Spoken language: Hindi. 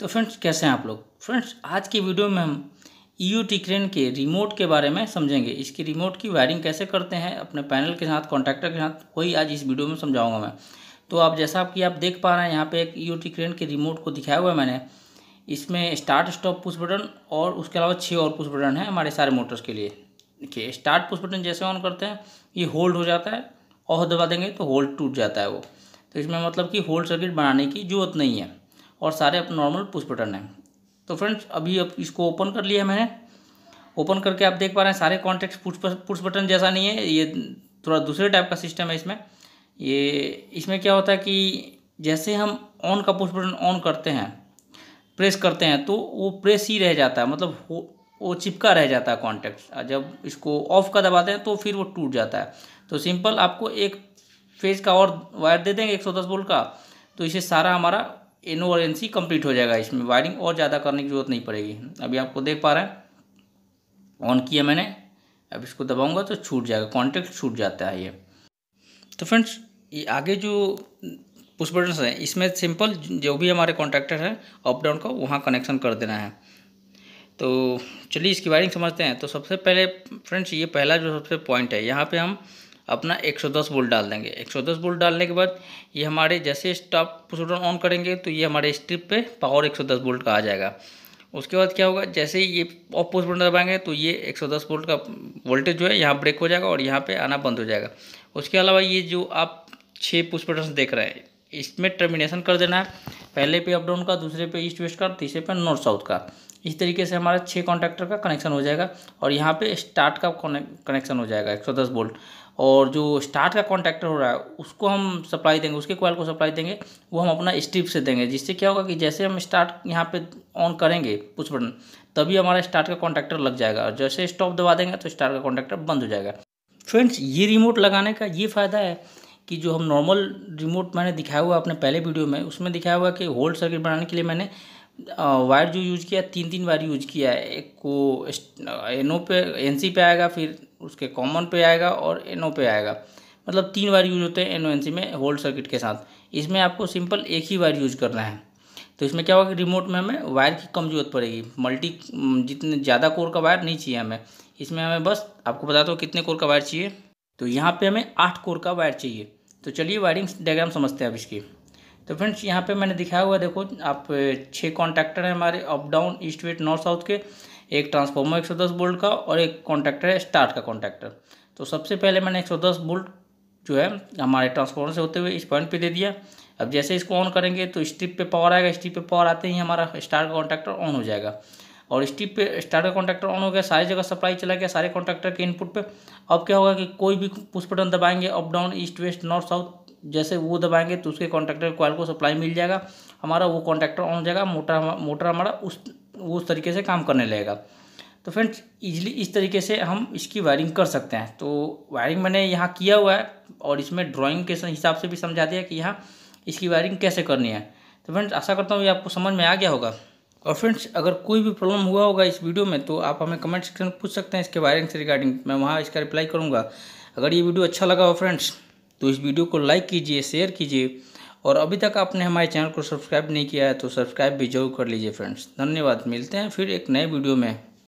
तो फ्रेंड्स कैसे हैं आप लोग फ्रेंड्स आज की वीडियो में हम ई यू टी क्रेन के रिमोट के बारे में समझेंगे इसकी रिमोट की वायरिंग कैसे करते हैं अपने पैनल के साथ कॉन्ट्रैक्टर के साथ वही आज इस वीडियो में समझाऊंगा मैं तो आप जैसा कि आप देख पा रहे हैं यहाँ पे एक ई यू टी क्रेन के रिमोट को दिखाया हुआ है मैंने इसमें स्टार्ट स्टॉप पुश बटन और उसके अलावा छः और पुश बटन है हमारे सारे मोटर्स के लिए देखिए स्टार्ट पुश बटन जैसे ऑन करते हैं ये होल्ड हो जाता है और दबा देंगे तो होल्ड टूट जाता है वो तो इसमें मतलब कि होल्ड सर्किट बनाने की जरूरत नहीं है और सारे अपने नॉर्मल पुश बटन हैं तो फ्रेंड्स अभी अब इसको ओपन कर लिया मैंने ओपन करके आप देख पा रहे हैं सारे कॉन्टैक्ट पुश पुश बटन जैसा नहीं है ये थोड़ा दूसरे टाइप का सिस्टम है इसमें ये इसमें क्या होता है कि जैसे हम ऑन का पुश बटन ऑन करते हैं प्रेस करते हैं तो वो प्रेस ही रह जाता है मतलब वो चिपका रह जाता है कॉन्टैक्ट जब इसको ऑफ का दबाते हैं तो फिर वो टूट जाता है तो सिंपल आपको एक फेज का और वायर दे देंगे 110 वोल्ट का तो इसे सारा हमारा इनोरेंसी कंप्लीट हो जाएगा इसमें वायरिंग और ज़्यादा करने की जरूरत नहीं पड़ेगी अभी आपको देख पा रहे हैं ऑन किया मैंने अब इसको दबाऊंगा तो छूट जाएगा कॉन्टेक्ट छूट जाता है ये तो फ्रेंड्स ये आगे जो पुश बटन है इसमें सिंपल जो भी हमारे कॉन्ट्रैक्टर है अप डाउन का वहाँ कनेक्शन कर देना है तो चलिए इसकी वायरिंग समझते हैं तो सबसे पहले फ्रेंड्स ये पहला जो सबसे पॉइंट है यहाँ पे हम अपना 110 वोल्ट डाल देंगे 110 वोल्ट डालने के बाद ये हमारे जैसे स्टॉप पुशन ऑन करेंगे तो ये हमारे स्ट्रिप पे पावर 110 वोल्ट का आ जाएगा उसके बाद क्या होगा जैसे ही ये ऑफ पुश बटन दबाएंगे तो ये 110 वोल्ट का वोल्टेज जो है यहाँ ब्रेक हो जाएगा और यहाँ पे आना बंद हो जाएगा उसके अलावा ये जो आप छः पुश बटन देख रहे हैं इसमें टर्मिनेशन कर देना है पहले पे अप डाउन का दूसरे पे ईस्ट वेस्ट का तीसरे पे नॉर्थ साउथ का इस तरीके से हमारा छः कॉन्टैक्टर का कनेक्शन हो जाएगा और यहाँ पे स्टार्ट का कनेक्शन हो जाएगा 110 वोल्ट और जो स्टार्ट का कॉन्टैक्टर हो रहा है उसको हम सप्लाई देंगे उसके कॉल को सप्लाई देंगे वो हम अपना स्ट्रिप से देंगे जिससे क्या होगा कि जैसे हम स्टार्ट यहाँ पे ऑन करेंगे कुछ बटन तभी हमारा स्टार्ट का कॉन्टैक्टर लग जाएगा और जैसे स्टॉप दबा देंगे तो स्टार्ट का कॉन्टैक्टर बंद हो जाएगा फ्रेंड्स ये रिमोट लगाने का ये फ़ायदा है कि जो हम नॉर्मल रिमोट मैंने दिखाया हुआ अपने पहले वीडियो में उसमें दिखाया हुआ कि होल्ड सर्किट बनाने के लिए मैंने वायर जो यूज किया तीन तीन बार यूज किया है एक को एन ओ पे एन सी पे आएगा फिर उसके कॉमन पे आएगा और एन ओ पे आएगा मतलब तीन बार यूज होते हैं एन ओ एन सी में होल्ड सर्किट के साथ इसमें आपको सिंपल एक ही बार यूज करना है तो इसमें क्या होगा कि रिमोट में हमें वायर की कम जरूरत पड़ेगी मल्टी जितने ज़्यादा कोर का वायर नहीं चाहिए हमें इसमें हमें बस आपको बता दो कितने कोर का वायर चाहिए तो यहाँ पे हमें आठ कोर का वायर चाहिए तो चलिए वायरिंग डायग्राम समझते हैं अब इसकी तो फ्रेंड्स यहाँ पे मैंने दिखाया हुआ देखो आप छः कॉन्ट्रैक्टर हैं हमारे up down east west north south के एक ट्रांसफॉर्मर 110 बोल्ट का और एक कॉन्ट्रैक्टर है स्टार्ट का कॉन्ट्रैक्टर तो सबसे पहले मैंने 110 बोल्ट जो है हमारे ट्रांसफॉर्मर से होते हुए इस पॉइंट पर दे दिया अब जैसे इसको ऑन करेंगे तो स्ट्रिप पे पावर आएगा स्ट्रिप पे पावर आते ही हमारा स्टार का कॉन्ट्रैक्टर ऑन हो जाएगा और स्ट्रिप पे स्टार का कॉन्ट्रैक्टर ऑन हो गया सारी जगह सप्लाई चला गया सारे कॉन्ट्रैक्टर के इनपुट पे अब क्या होगा कि कोई भी पुष्पटन दबाएंगे up down east west north south जैसे वो दबाएंगे तो उसके कॉन्ट्रैक्टर कॉयल को सप्लाई मिल जाएगा हमारा वो कॉन्ट्रैक्टर ऑन हो जाएगा मोटर मोटर हमारा उस वो उस तरीके से काम करने लगेगा तो फ्रेंड्स इजली इस तरीके से हम इसकी वायरिंग कर सकते हैं तो वायरिंग मैंने यहाँ किया हुआ है और इसमें ड्राॅइंग के हिसाब से भी समझा दिया कि यहाँ इसकी वायरिंग कैसे करनी है तो फ्रेंड्स आशा करता हूँ ये आपको समझ में आ गया होगा और फ्रेंड्स अगर कोई भी प्रॉब्लम हुआ होगा इस वीडियो में तो आप हमें कमेंट सेक्शन में पूछ सकते हैं इसके वायरिंग से रिगार्डिंग मैं वहाँ इसका रिप्लाई करूँगा अगर ये वीडियो अच्छा लगा हो फ्रेंड्स तो इस वीडियो को लाइक कीजिए शेयर कीजिए और अभी तक आपने हमारे चैनल को सब्सक्राइब नहीं किया है तो सब्सक्राइब भी जरूर कर लीजिए फ्रेंड्स धन्यवाद मिलते हैं फिर एक नए वीडियो में